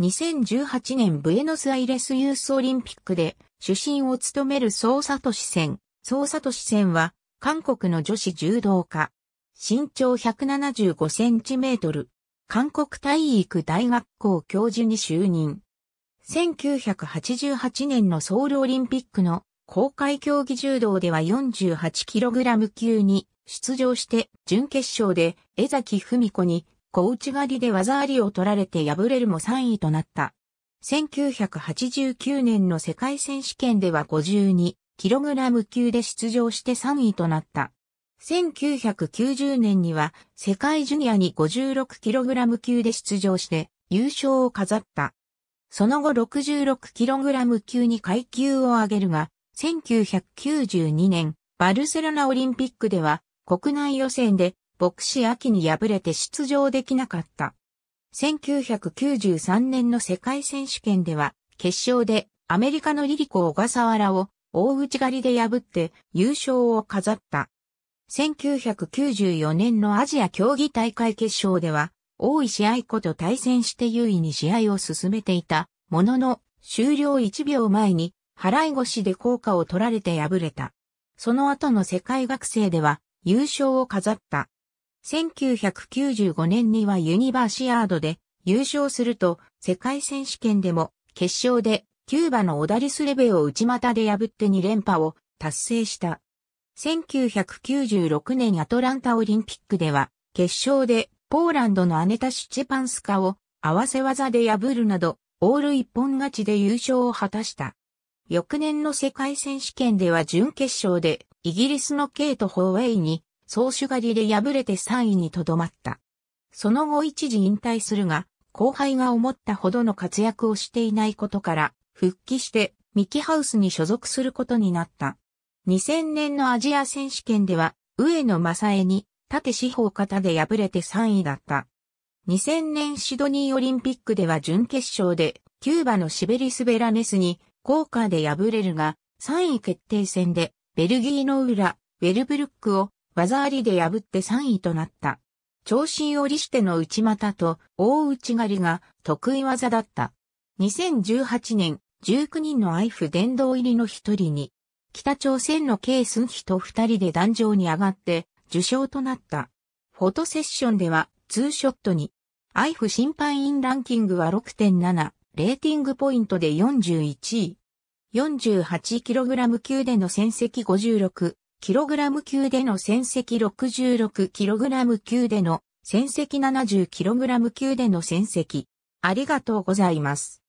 2018年ブエノスアイレスユースオリンピックで主審を務める総都市戦。総都市戦は韓国の女子柔道家。身長175センチメートル。韓国体育大学校教授に就任。1988年のソウルオリンピックの公開競技柔道では 48kg 級に出場して準決勝で江崎文子に小内刈りで技ありを取られて敗れるも3位となった。1989年の世界選手権では 52kg 級で出場して3位となった。1990年には世界ジュニアに 56kg 級で出場して優勝を飾った。その後 66kg 級に階級を上げるが、1992年バルセロナオリンピックでは国内予選で牧師秋に敗れて出場できなかった。1993年の世界選手権では、決勝でアメリカのリリコ・小笠原を大内狩りで破って優勝を飾った。1994年のアジア競技大会決勝では、大石愛子と対戦して優位に試合を進めていたものの、終了1秒前に払い腰で効果を取られて敗れた。その後の世界学生では優勝を飾った。1995年にはユニバーシアードで優勝すると、世界選手権でも決勝でキューバのオダリスレベを内股で破って2連覇を達成した。1996年アトランタオリンピックでは、決勝でポーランドのアネタ・シチェパンスカを合わせ技で破るなど、オール一本勝ちで優勝を果たした。翌年の世界選手権では準決勝でイギリスのケイト・ホーウェイに総主狩りで敗れて3位にとどまった。その後一時引退するが、後輩が思ったほどの活躍をしていないことから、復帰してミキハウスに所属することになった。2000年のアジア選手権では、上野正恵に縦四方型で敗れて3位だった。2000年シドニーオリンピックでは準決勝で、キューバのシベリスベラネスに、コーカーで敗れるが、3位決定戦で、ベルギーの裏、ウェルブルックを技ありで破って3位となった。長身折りしての内股と大内刈りが得意技だった。2018年、19人のアイフ殿堂入りの一人に、北朝鮮のケイスンヒと二人で壇上に上がって受賞となった。フォトセッションではツーショットに、アイフ審判員ランキングは6.7、レーティングポイントで41位。48kg 級での戦績56、kg 級での戦績 66kg 級での戦績 70kg 級での戦績。ありがとうございます。